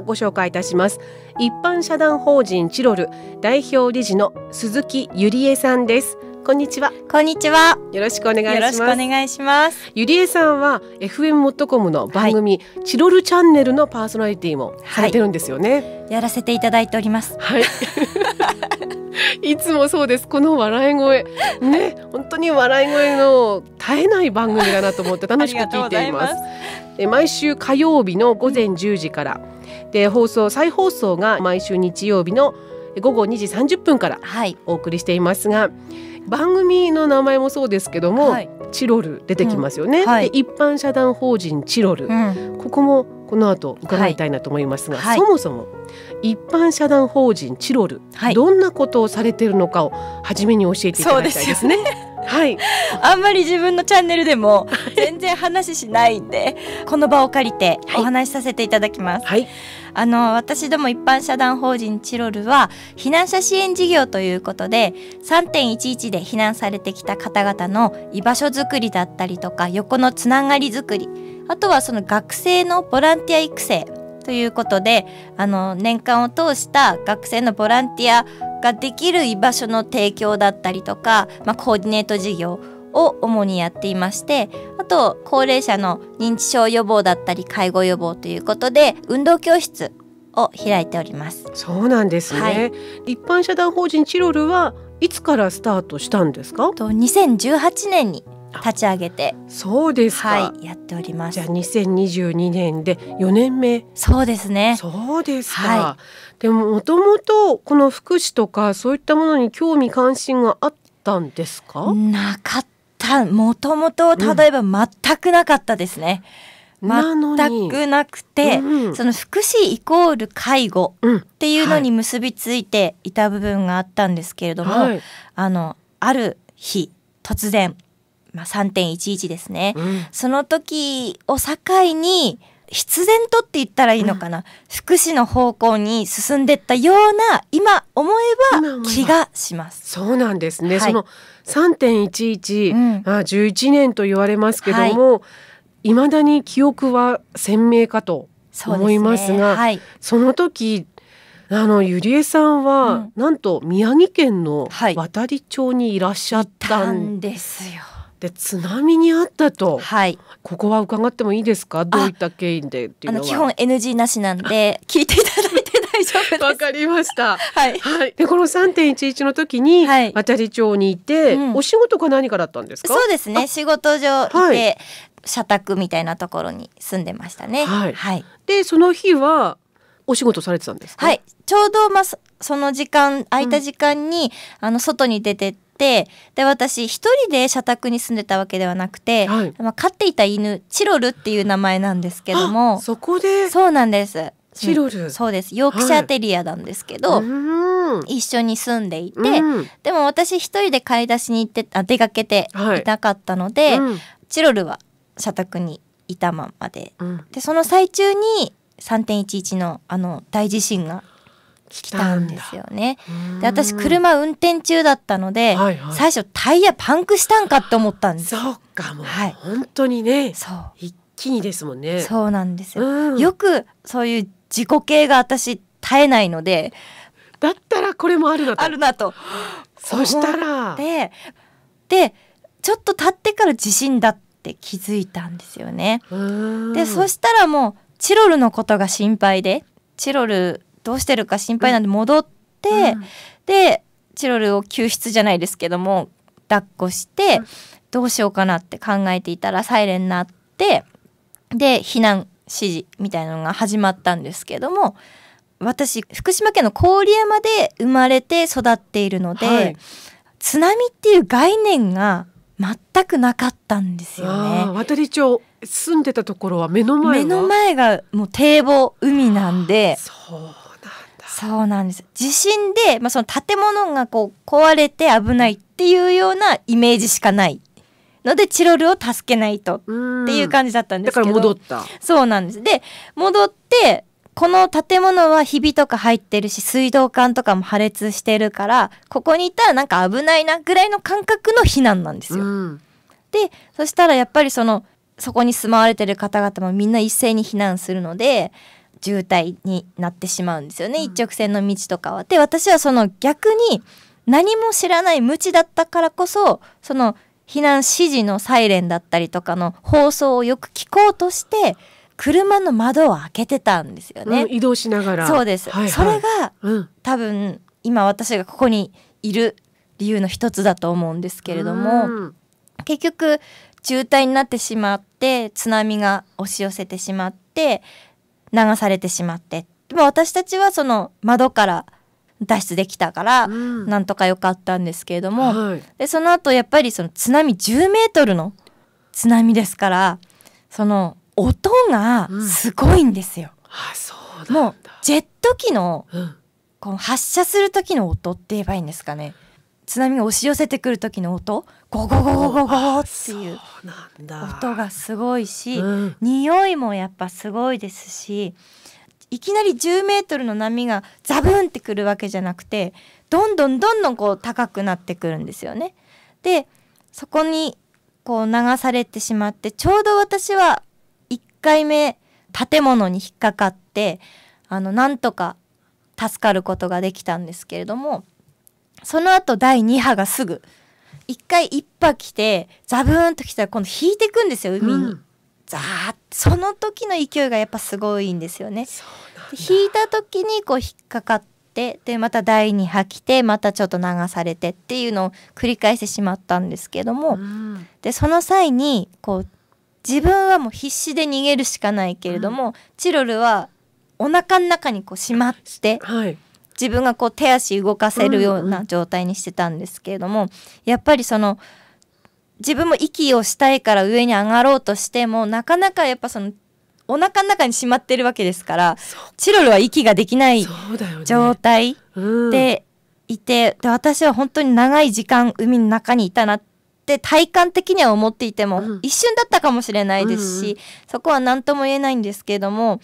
ご紹介いたします一般社団法人チロル代表理事の鈴木ゆりえさんですこんにちは。こんにちは。よろしくお願いします。よろしくお願いします。ゆりえさんは FM モットコムの番組、はい、チロルチャンネルのパーソナリティもされてるんですよね。はい、やらせていただいております。はい。いつもそうです。この笑い声ね、本当に笑い声の絶えない番組だなと思って楽しく聞いています。ますえ毎週火曜日の午前10時から。で放送再放送が毎週日曜日の午後2時30分からお送りしていますが、はい、番組の名前もそうですけども、はい、チロル出てきますよね、うんはい、一般社団法人チロル、うん、ここもこの後伺いたいなと思いますが、そもそも一般社団法人チロル、どんなことをされてるのかを初めに教えていただきたいですね。はい、あんまり自分のチャンネルでも全然話しないんでこの場を借りてお話しさせていただきます。はいあの私ども一般社団法人チロルは避難者支援事業ということで3.11で避難されてきた方々の居場所づくりだったりとか横のつながりづくりあとはその学生のボランティア育成ということであの年間を通した学生のボランティアができる居場所の提供だったりとか、まあ、コーディネート事業を主にやっていましてあと高齢者の認知症予防だったり介護予防ということで運動教室を開いておりますそうなんですね、はい、一般社団法人チロルはいつからスタートしたんですかと2018年に立ち上げてそうですはい、やっておりますじゃあ2022年で4年目そうですねそうですか、はい、でももともとこの福祉とかそういったものに興味関心があったんですかなかったた、もともと、例えば全くなかったですね。全くなくて、うん、その福祉イコール介護っていうのに結びついていた部分があったんですけれども、はい、あのある日突然、まあ、3.11ですね、うん、その時を境に必然とって言ったらいいのかな、うん、福祉の方向に進んでったような今思えば気がします。そうなんですね、はい、その三点一一ん、あ十一年と言われますけども、はいまだに記憶は鮮明かと思いますが、ねはい、その時あのゆりえさんは、うん、なんと宮城県の渡里町にいらっしゃったんですよ。で津波にあったと、はい、ここは伺ってもいいですかどういった経緯であの基本 NG なしなんで聞いていただいて大丈夫ですわかりましたはい、はい、でこの3.11の時に渡り町にいて、はい、お仕事か何かだったんですか、うん、そうですね仕事上いて、はい、社宅みたいなところに住んでましたねはい、はい、でその日はお仕事されてたんですはいちょうどまあその時間空いた時間に、うん、あの外に出ててってで私一人で社宅に住んでたわけではなくて、はい、まあ、飼っていた犬チロルっていう名前なんですけどもそこでそうなんですチロルそうですヨークシャーテリアなんですけど、はい、一緒に住んでいて、うん、でも私一人で買い出しに行ってあ出かけていなかったので、はいうん、チロルは社宅にいたままでうん、でその最中に3.11のあの大地震が来たんですよね。で私車運転中だったので、はいはい、最初タイヤパンクしたんかって思ったんですそうかもう、はい、本当にねそう一気にですもんね。そうなんですよ、よくそういう自己系が私絶えないのでだったらこれもあるなと。あるなと。そしたらででちょっと経ってから地震だって気づいたんですよね。でそしたらもうチロルのことが心配でチロルどうしてるか心配なんで戻って、うん、でチロルを救出じゃないですけども抱っこして、どうしようかなって考えていたらサイレンなってで避難指示みたいなのが始まったんですけども私福島県の郡山で生まれて育っているので、はい、津波っていう概念が全くなかったんですよね。渡里町住んでたところは目の前目の前がもう堤防海なんでそうなんです地震で、まあ、その建物がこう壊れて危ないっていうようなイメージしかないのでチロルを助けないとっていう感じだったんですけどだから戻ったそうなんですで戻ってこの建物はひびとか入ってるし水道管とかも破裂してるからここにいたらなんか危ないなぐらいの感覚の避難なんですよ。でそしたらやっぱりそのそこに住まわれてる方々もみんな一斉に避難するので渋滞になってしまうんですよね、うん、一直線の道とかは。で私はその逆に何も知らない無知だったからこそその避難指示のサイレンだったりとかの放送をよく聞こうとして車の窓を開けてたんですよね、うん、移動しながらそうです、はいはい、それが、うん、多分今私がここにいる理由の一つだと思うんですけれども結局渋滞になってしまって津波が押し寄せてしまって流されてしまって。でも私たちはその窓から脱出できたから、なんとか良かったんですけれども、はい、でその後やっぱりその津波10メートルの津波ですからその音がすごいんですよ。もうジェット機の、この発射する時の音って言えばいいんですかね。津波が押し寄せてくる時の音ゴゴゴゴゴゴっていう音がすごいし、うん、匂いもやっぱすごいですしいきなり10メートルの波がザブンってくるわけじゃなくてどんどんどんどんこう高くなってくるんですよね。でそこにこう流されてしまってちょうど私は1回目建物に引っかかってあのなんとか助かることができたんですけれどもその後第2波がすぐ一回一波来てザブーンと来たら今度引いてくんですよ海に、うん、ザーその時の勢いがやっぱすごいんですよね引いた時にこう引っかかってでまた第2波来てまたちょっと流されてっていうのを繰り返してしまったんですけども、うん、でその際にこう自分はもう必死で逃げるしかないけれども、うん、チロルはお腹の中にこうしまって、はい、自分がこう手足動かせるような状態にしてたんですけれども、やっぱりその自分も息をしたいから上に上がろうとしてもなかなかやっぱそのお腹の中にしまってるわけですからチロルは息ができない状態でいて、ねうん、で私は本当に長い時間海の中にいたなって体感的には思っていても、うん、一瞬だったかもしれないですし、うんうん、そこは何とも言えないんですけれども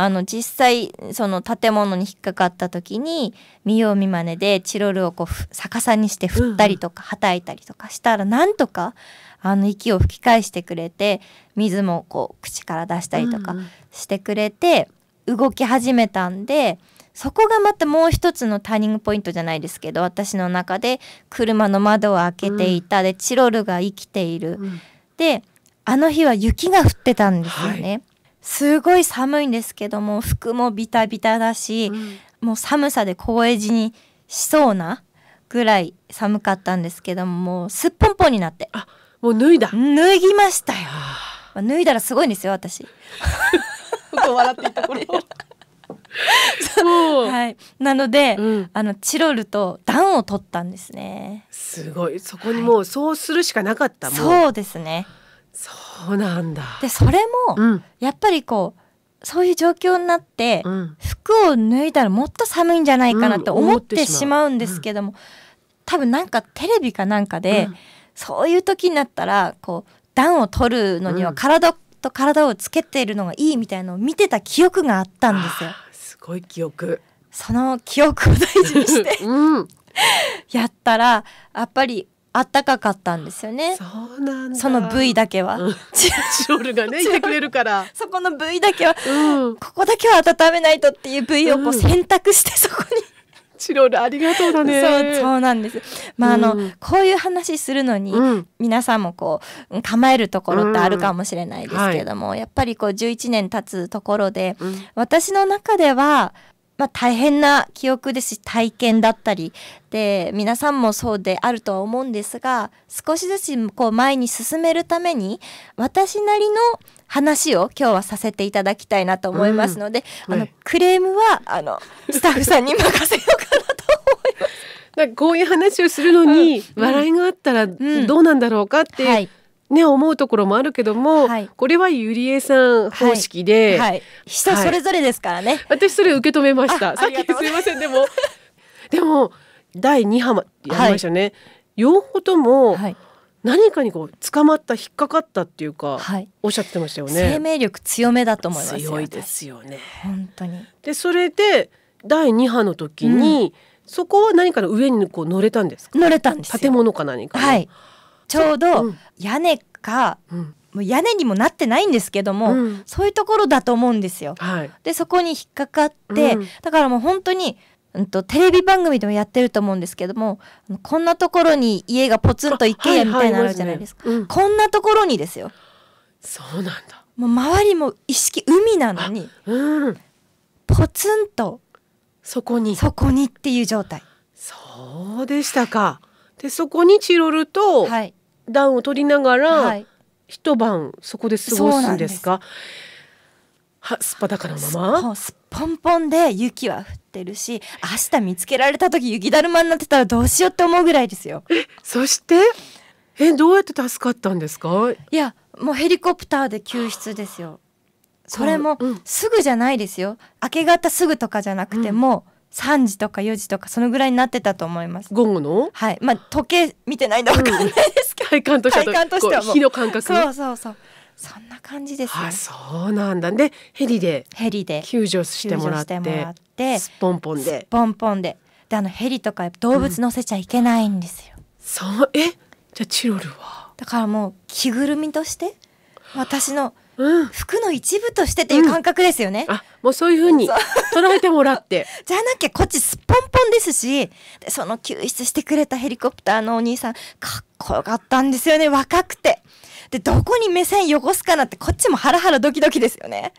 あの実際その建物に引っかかった時に見よう見まねでチロルをこう逆さにして振ったりとかはたいたりとかしたらなんとかあの息を吹き返してくれて水もこう口から出したりとかしてくれて動き始めたんで。そこがまたもう一つのターニングポイントじゃないですけど私の中で車の窓を開けていた、でチロルが生きている、であの日は雪が降ってたんですよね、はい、すごい寒いんですけども服もビタビタだし、うん、もう寒さで凍死にしそうなぐらい寒かったんですけどももうすっぽんぽんになってあもう脱いだ脱ぎましたよ脱いだらすごいんですよ私笑っていた頃 はい、なので、うん、あのチロルと暖を取ったんですね。すごい、そこにもうそうするしかなかった。はい、そうですね。そうなんだでそれも、うん、やっぱりこうそういう状況になって、うん、服を脱いだらもっと寒いんじゃないかなって思ってしまうんですけども、多分なんかテレビかなんかで、そういう時になったらこう暖を取るのには体と体をつけているのがいいみたいのを見てた記憶があったんですよ。すごい記憶その記憶を大事にして やったらやっぱりあったかかったんですよね。そうなんその部位だけは、うん、チロルがねいてくれるから。そこの部位だけは、うん、ここだけは温めないとっていう部位をこう選択してそこに、チロルありがとうだね。そう、そうなんです。まあ、あの、こういう話するのに、皆さんもこう、構えるところってあるかもしれないですけれども、うんはい、やっぱりこう、11年経つところで、私の中では、まあ、大変な記憶ですし体験だったりで皆さんもそうであるとは思うんですが少しずつこう前に進めるために私なりの話を今日はさせていただきたいなと思いますので、うん、あのクレームはあのスタッフさんに任せようかなと思います。こういう話をするのに、笑いがあったらどうなんだろうかっていね、思うところもあるけども、はい、これはゆりえさん方式で、はいはい、人それぞれですからね、私それ受け止めましたさっきすいませんでも でも第2波まやりましたね、両方とも、何かにこう捕まった引っかかったっていうか、はい、おっしゃってましたよね生命力強めだと思います強いですよね本当にでそれで第2波の時に、うん、そこは何かの上にこう乗れたんですか乗れたんです建物か何かはいちょうど屋根か、もう屋根にもなってないんですけども、うん、そういうところだと思うんですよ。はい、でそこに引っかかって、うん、だからもう本当に、うんと、テレビ番組でもやってると思うんですけどもこんなところに家がポツンと一軒家みたいなのあるじゃないですか、はいはいすねうん、こんなところにですよ。そうなんだもう周りも意識海なのに、ポツンとそこにそこにっていう状態。そうでしたかでそこにチロルと、はい、暖を取りながら、はい、一晩そこで過ごすんですかはすっぱだかのまますっぽんぽんで雪は降ってるし明日見つけられた時雪だるまになってたらどうしようって思うぐらいですよ そしてえどうやって助かったんですかいやもうヘリコプターで救出ですよそれもすぐじゃないですよ、明け方すぐとかじゃなくても、うん3時とか4時とかそのぐらいになってたと思います午後のはいまあ時計見てないんで分かんないですけど、体感としては体感としては火の感覚そうそうそうそんな感じですね、ね、そうなんだでヘリでヘリで救助してもらってスポンポンでポンポンでであのヘリとか動物乗せちゃいけないんですよ、うん、そうえじゃチロルはだからもう着ぐるみとして私の服の一部としてっていう感覚ですよね、うん、あもうそういうふうに捉えてもらって じゃなきゃこっちすっぽんぽんですしその救出してくれたヘリコプターのお兄さんかっこよかったんですよね若くて。でどこに目線汚すかなってこっちもハラハラドキドキですよね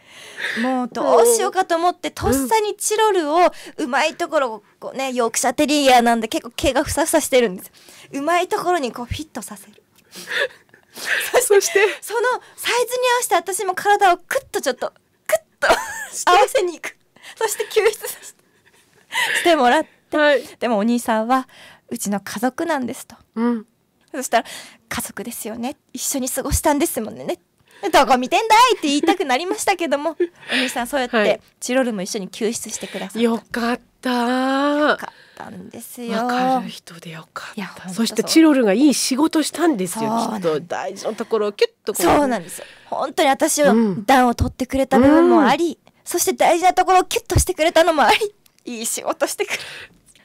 もうどうしようかと思ってとっさにチロルをうまいところこうねヨークシャテリアなんで結構毛がふさふさしてるんですうまいところにこうフィットさせるそしてそのサイズに合わせて私も体をクッとちょっとクッと合わせに行くそして救出してもらって、はい、でもお兄さんはうちの家族なんですと、うん、そしたら「家族ですよね一緒に過ごしたんですもんね」どこ見てんだいって言いたくなりましたけども お兄さんそうやってチロルも一緒に救出してくださった、はい、よかったったんですよ。わかる人でよかった。そしてチロルがいい仕事したんですよ。きっと大事なところをキュッとそうなんですよ。本当に私は段を取ってくれた部分もあり、うん、そして大事なところをキュッとしてくれたのもあり、いい仕事してく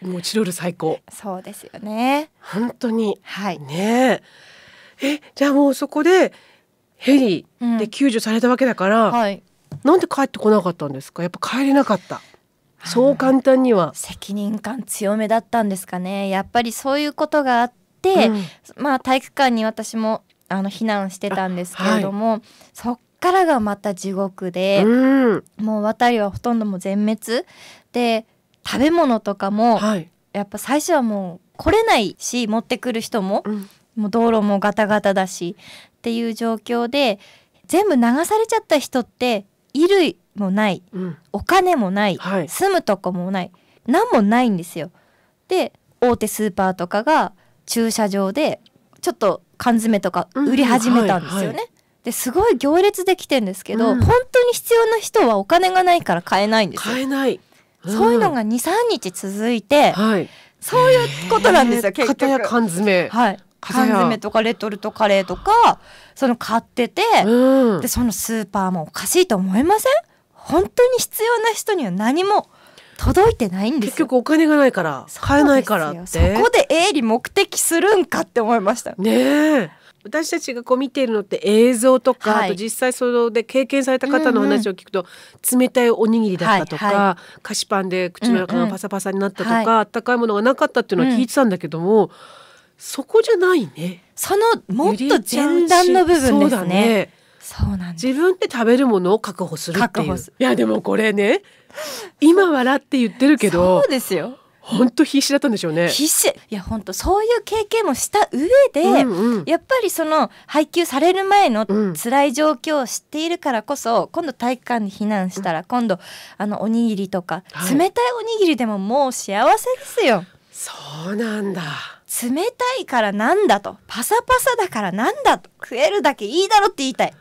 れ。もうチロル最高。そうですよね。本当に。はい。ねえ。え、じゃあもうそこでヘリで救助されたわけだから、うんはい、なんで帰ってこなかったんですか。やっぱ帰れなかった。そう簡単には責任感強めだったんですかねやっぱりそういうことがあって、うん、まあ体育館に私もあの避難してたんですけれども、はい、そっからがまた地獄で、うん、もう渡りはほとんども全滅で食べ物とかも、はい、やっぱ最初はもう来れないし持ってくる人も、うん、もう道路もガタガタだしっていう状況で全部流されちゃった人って衣類もない、うん、お金もない、はい、住むとこもない何もないんですよ。で大手スーパーとかが駐車場でちょっと缶詰とか売り始めたんですよね。ですごい行列できてんですけど、うん、本当に必要な人はお金がないから買えないんですよ。買えない、そういうのが二三日続いて、はい、そういうことなんですよ結や缶詰、はい缶詰とかレトルトカレーとかその買ってて、うん、でそのスーパーもおかしいと思いません本当に必要な人には何も届いてないんです結局お金がないから買えないからってそこで営利目的するんかって思いましたね私たちがこう見ているのって映像とか、はい、あと実際それで経験された方の話を聞くと、うんうん、冷たいおにぎりだったとか、はいはい、菓子パンで口の中がパサパサになったとか、うんうん、あったかいものがなかったっていうのは聞いてたんだけども、うん、そこじゃないねそのもっと前段の部分ですねそうなん自分って食べるものを確保するっていういやでもこれね今笑って言ってるけどそうですよ本当必死だったんでしょうね。必死。いや本当そういう経験もした上で、うんうん、やっぱりその配給される前の辛い状況を知っているからこそ、うん、今度体育館に避難したら、今度あのおにぎりとか、はい、冷たいおにぎりでももう幸せですよ。そうなんだ。冷たいからなんだと、パサパサだからなんだと、食えるだけいいだろって言いたい。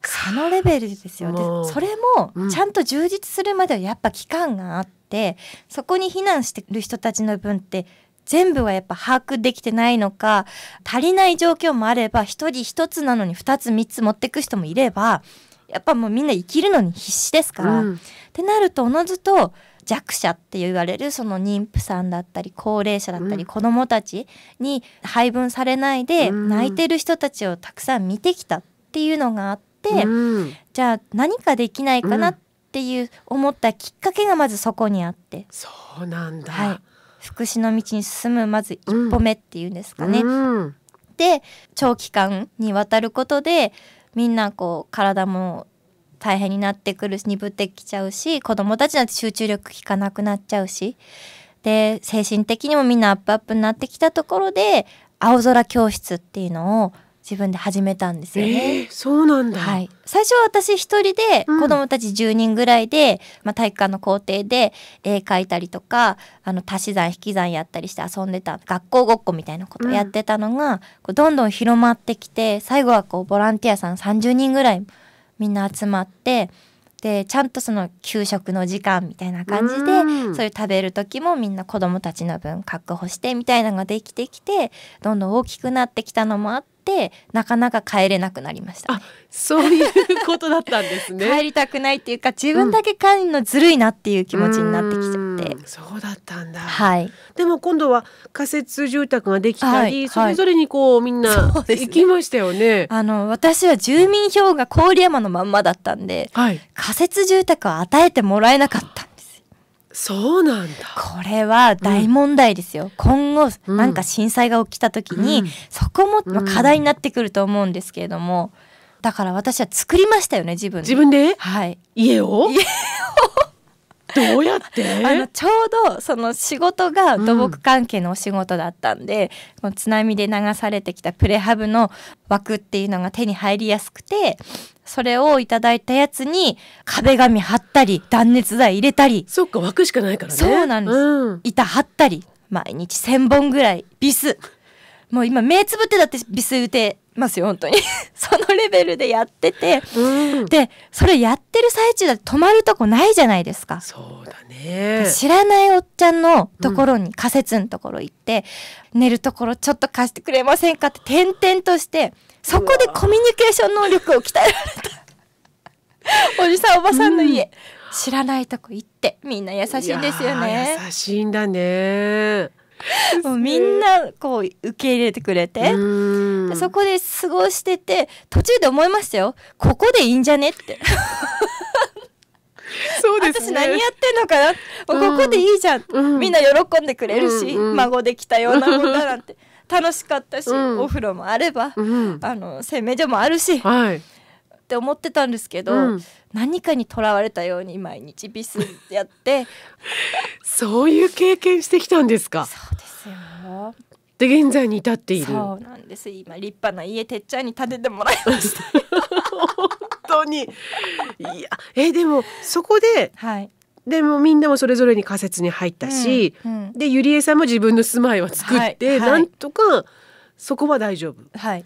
そのレベルですよでそれもちゃんと充実するまではやっぱ期間があって、うん、そこに避難してる人たちの分って全部はやっぱ把握できてないのか足りない状況もあれば1人1つなのに2つ3つ持ってく人もいればやっぱもうみんな生きるのに必死ですから。うん、ってなるとおのずと弱者って言われるその妊婦さんだったり高齢者だったり子どもたちに配分されないで泣いてる人たちをたくさん見てきたっっていうのがあって、うん、じゃあ何かできないかなっていう思ったきっかけがまずそこにあって。そうなんだ、はい、福祉の道に進むまず一歩目っていうんですかね。で長期間にわたることでみんなこう体も大変になってくるし鈍ってきちゃうし子どもたちなんて集中力効かなくなっちゃうしで精神的にもみんなアップアップになってきたところで青空教室っていうのを自分で始めたんですよね。えー、そうなんだ、はい、最初は私一人で子供たち10人ぐらいで、うん、まあ、体育館の校庭で絵描いたりとかあの足し算引き算やったりして遊んでた学校ごっこみたいなことやってたのが、うん、どんどん広まってきて最後はこうボランティアさん30人ぐらいみんな集まって。でちゃんとその給食の時間みたいな感じで、うん、そういう食べる時もみんな子どもたちの分確保してみたいなのができてきてどんどん大きくなってきたのもあっってなかなか帰れなくなりました、ね、そういうことだったんですね 帰りたくないっていうか自分だけ帰るのずるいなっていう気持ちになってきちゃって、うん、そうだったんだはいでも今度は仮設住宅ができたり、はい、それぞれにこうみんな行きましたよね、ね、あの私は住民票が郡山のまんまだったんで、はい、仮設住宅を与えてもらえなかったそうなんだこれは大問題ですよ、うん、今後なんか震災が起きた時に、うん、そこも課題になってくると思うんですけれども、だから私は作りましたよね自分で自分ではい家を家をどうやって あのちょうどその仕事が土木関係のお仕事だったんで、うん、津波で流されてきたプレハブの枠っていうのが手に入りやすくてそれをいただいたやつに壁紙貼ったり断熱材入れたりそっか枠しかないからねそうなんです、うん、板貼ったり毎日1,000本ぐらいビスもう今目つぶってだってビス打てますよ本当に そのレベルでやってて、うん、でそれやってる最中だと止まるとこないじゃないですかそうだね知らないおっちゃんのところに、仮設のところ行って寝るところちょっと貸してくれませんかって転々としてそこでコミュニケーション能力を鍛えられたおじさんおばさんの家、うん、知らないとこ行ってみんな優しいんですよね優しいんだね もうみんなこう受け入れてくれてそこで過ごしてて途中で思いましたよここでいいんじゃねってそうです、ね、私何やってんのかな、ここでいいじゃん、うん、みんな喜んでくれるし、うんうん、孫できたようなことだなんて楽しかったし、うん、お風呂もあれば、あの洗面所もあるし、はい、って思ってたんですけど、うん、何かにとらわれたように毎日ビスってやって そういう経験してきたんですかそうですよで現在に至っているそうなんです今立派な家てっちゃんに建ててもらいました 本当にいやえでもそこで、はい、でもみんなもそれぞれに仮設に入ったし、うんうん、でゆりえさんも自分の住まいを作って、はいはい、なんとかそこは大丈夫。はい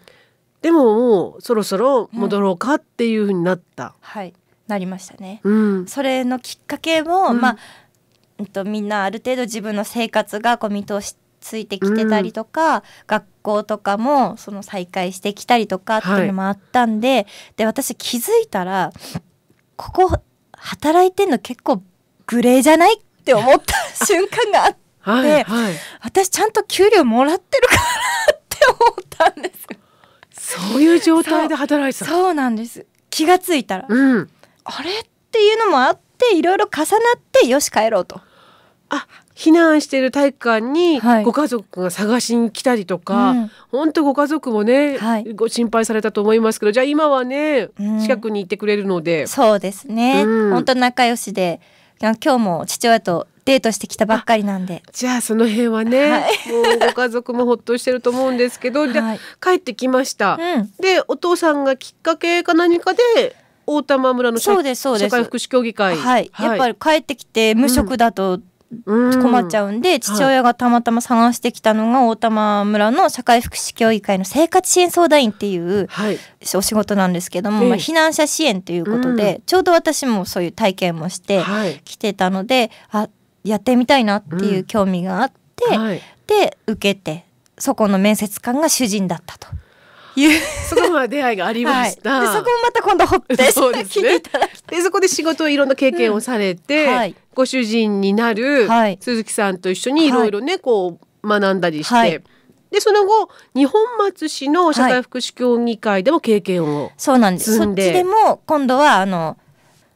でももうそろそろ戻ろうかっていうふうになった、うん、はいなりましたね、うん、それのきっかけも、うん、まあ、えっと、みんなある程度自分の生活がこう見通しついてきてたりとか、学校とかもその再開してきたりとかっていうのもあったんで、はい、で私気づいたらここ働いてんの結構グレーじゃないって思った瞬間があって、はいはい、私ちゃんと給料もらってるからって思ったんですよ。そういう状態で働いてたそうなんです気がついたら、うん、あれっていうのもあっていろいろ重なってよし帰ろうとあ避難している体育館にご家族が探しに来たりとか、本当、ご家族もね、はい、ご心配されたと思いますけどじゃあ今はね、うん、近くにいてくれるのでそうですね、うん、本当仲良しで今日も父親とデートしてきたばっかりなんでじゃあその辺はね、はい、もうご家族もほっとしてると思うんですけど、じゃ帰ってきました、うん、でお父さんがきっかけか何かで大玉村の社会福祉協議会、はい、はい、やっぱり帰ってきて無職だと、うん困っちゃうんで、父親がたまたま探してきたのが大玉村の社会福祉協議会の生活支援相談員っていうお仕事なんですけども、まあ、避難者支援ということで、ちょうど私もそういう体験もしてきてたので、あやってみたいなっていう興味があって、で受けてそこの面接官が主人だったと。そこま出会いがありました。はい、そこもまた今度掘って、そうですね。でそこで仕事いろんな経験をされて、うんはい、ご主人になる鈴木さんと一緒にいろいろね、こう学んだりして。でその後日本松市の社会福祉協議会でも経験を、はい、そうなんですそっちでも今度はあの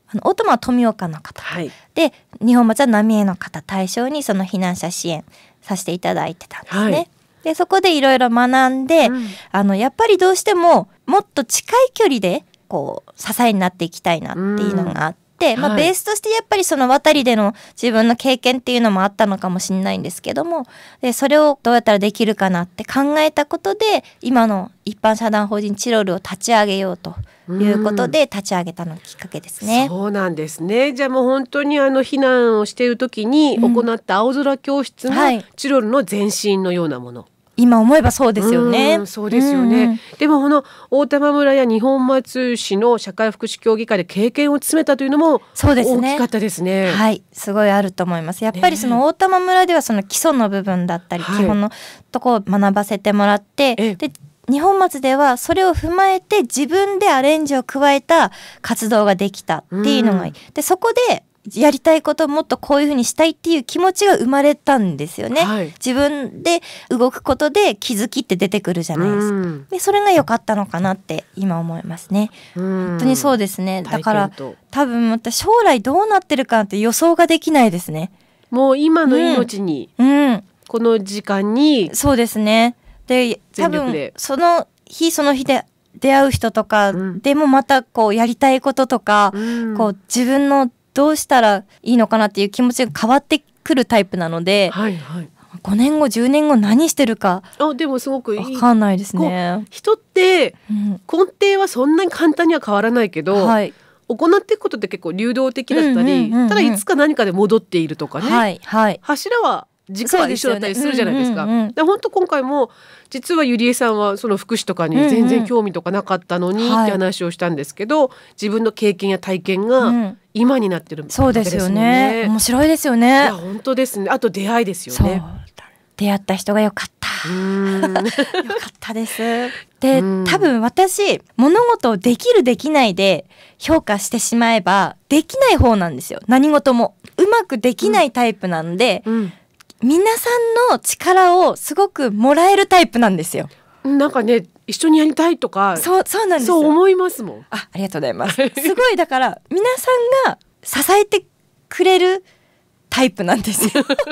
あの大友は富岡の方、はい、で日本松は浪江の方対象にその避難者支援させていただいてたんですね。はいでそこでいろいろ学んで、うん、あのやっぱりどうしてももっと近い距離でこう支えになっていきたいなっていうのがあって、うん、まあ、ベースとしてやっぱりその渡りでの自分の経験っていうのもあったのかもしれないんですけどもでそれをどうやったらできるかなって考えたことで今の一般社団法人チロルを立ち上げようと。いうことで立ち上げたのきっかけですね、うん、そうなんですねじゃあもう本当にあの避難をしている時に行った青空教室もチロルの前身のようなもの、うん今思えばそうですよね。そうですよね。うんでもこの大玉村や日本松市の社会福祉協議会で経験を詰めたというのもそうですね。大きかったですね。はい、すごいあると思います。やっぱりその大玉村ではその基礎の部分だったり、基本のとこを学ばせてもらって、はい、で。日本松ではそれを踏まえて自分でアレンジを加えた活動ができたっていうのがうん、でそこでやりたいことをもっとこういうふうにしたいっていう気持ちが生まれたんですよね。はい、自分で動くことで気づきって出てくるじゃないですか。でそれが良かったのかなって今思いますね。本当にそうですね。だから多分また将来どうなってるかって予想ができないですね。もう今の命に、うん、この時間にそうですね。で多分その日その日で出会う人とかでもまたこうやりたいこととか、こう自分のどうしたらいいのかなっていう気持ちが変わってくるタイプなので、はいはい、5年後10年後何してるかあでもすごくいいかんないですね人って、うん、根底はそんなに簡単には変わらないけど、はい、行っていくことって結構流動的だったり、うんうんうんうん、ただいつか何かで戻っているとかね、はいはい、柱は軸は一緒だったりするじゃないですか。で、ねうんうん、本当今回も実はゆりえさんはその福祉とかに全然興味とかなかったのにって話をしたんですけど、うんうん、自分の経験や体験がうん今になってる、ね、そうですよね面白いですよね本当ですねあと出会いですよね出会った人が良かった良かったです で多分私物事をできるできないで評価してしまえばできない方なんですよ何事もうまくできないタイプなんで、うんうん皆さんの力をすごくもらえるタイプなんですよ。なんかね一緒にやりたいとかそうそうなんですそう思いますもんあありがとうございます すごいだから皆さんが支えてくれるタイプなんですよ だから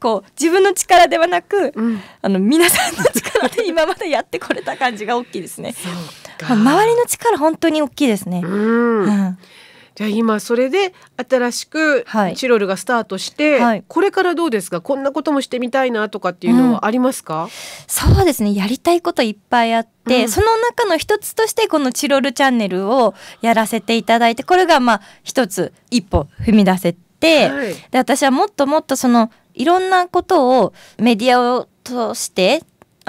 こう自分の力ではなく、うん、あの皆さんの力で今までやってこれた感じが大きいですね、周りの力本当に大きいですねうん、うんじゃあ今それで新しくチロルがスタートして、はい、これからどうですかこんなこともしてみたいなとかっていうのはありますか、うん、そうですねやりたいこといっぱいあって、うん、その中の一つとしてこのチロルチャンネルをやらせていただいてこれがまあ一つ一歩踏み出せて、はい、で私はもっともっとそのいろんなことをメディアを通して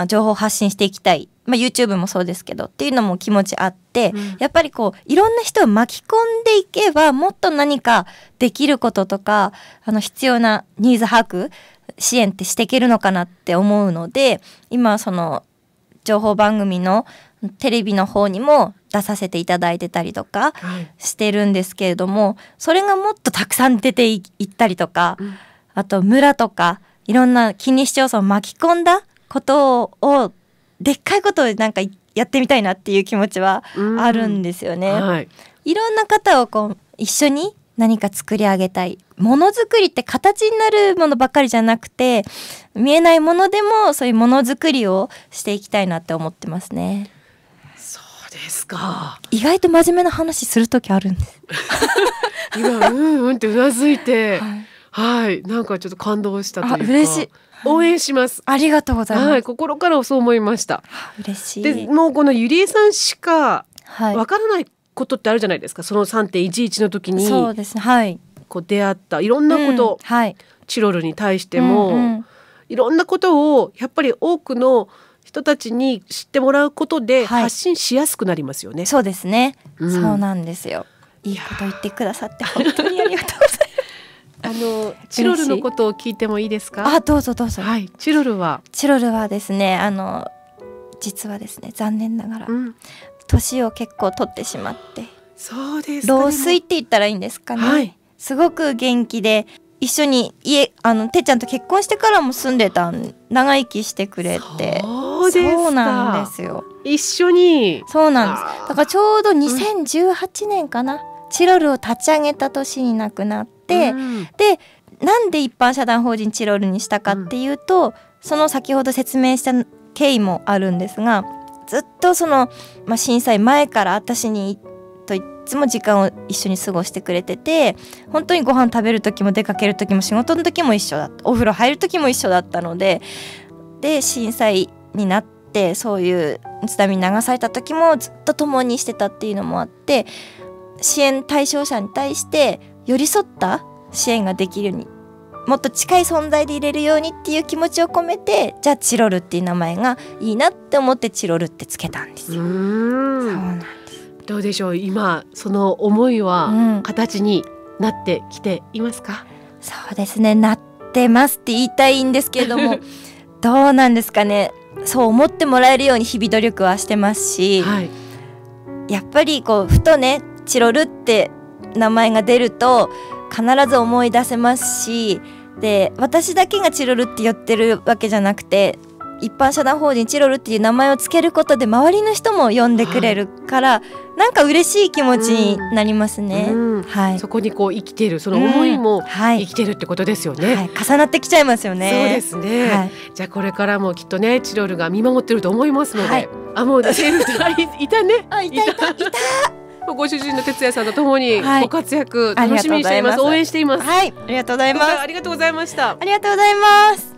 情報発信していきたいまあ、YouTube もそうですけどっていうのも気持ちあって、うん、やっぱりこういろんな人を巻き込んでいけばもっと何かできることとかあの必要なニーズ把握支援ってしていけるのかなって思うので今その情報番組のテレビの方にも出させていただいてたりとかしてるんですけれども、それがもっとたくさん出ていったりとか、うん、あと村とかいろんな近隣市町村を巻き込んだことをでっかいことをなんかやってみたいなっていう気持ちはあるんですよね。はい、いろんな方をこう一緒に何か作り上げたい。ものづくりって形になるものばかりじゃなくて、見えないものでもそういうものづくりをしていきたいなって思ってますね。そうですか。意外と真面目な話する時あるんです。今うんうんってうなずいて。はいはい、なんかちょっと感動したというか。嬉しい。応援します。ありがとうございます。はい、心からそう思いました。嬉しい。で、もうこのゆりえさんしかわからないことってあるじゃないですか。その三点一一の時に、そうですね。はい。こう出会ったいろんなこと、うん、はい、チロルに対しても、うんうん、いろんなことをやっぱり多くの人たちに知ってもらうことで発信しやすくなりますよね。はい、そうですね、うん、そうなんですよ。いいこと言ってくださって 本当にありがとうございます。あのチロルのことを聞いてもいいですか。あ、どうぞどうぞ。はい、チロルは。チロルはですね、あの実はですね、残念ながら、年、うん、を結構取ってしまって。そうです、ね。老衰って言ったらいいんですかね。はい、すごく元気で。一緒に家あのてっちゃんと結婚してからも住んでた長生きしてくれてそうなんですよ一緒にそうなんですだからちょうど2018年かな、うん、チロルを立ち上げた年に亡くなって、うん、でなんで一般社団法人チロルにしたかっていうと、うん、その先ほど説明した経緯もあるんですがずっとその、まあ、震災前から私にといつも時間を一緒に過ごしてくれてて本当にご飯食べる時も出かける時も仕事の時も一緒だったお風呂入る時も一緒だったのでで震災になってそういう津波に流された時もずっと共にしてたっていうのもあって支援対象者に対して寄り添った支援ができるようにもっと近い存在でいれるようにっていう気持ちを込めてじゃあチロルっていう名前がいいなって思ってチロルってつけたんですよ。うなんですどうでしょう今その思いは形になってきていますか、うん、そうですねなってますって言いたいんですけれども どうなんですかねそう思ってもらえるように日々努力はしてますし、はい、やっぱりこうふとねチロルって名前が出ると必ず思い出せますしで私だけがチロルって言ってるわけじゃなくて一般社団法人チロルっていう名前をつけることで周りの人も読んでくれるから、はい、なんか嬉しい気持ちになりますね、うんうん、はい、そこにこう生きているその思いも生きてるってことですよね、うんはい重なってきちゃいますよねそうですね、はい、じゃあこれからもきっとねチロルが見守ってると思いますので、あもうチロルいたねあいたいたいたご主人の哲也さんとともにご活躍楽しみにしています。応援しています。はい、ありがとうございます。ありがとうございました。ありがとうございます。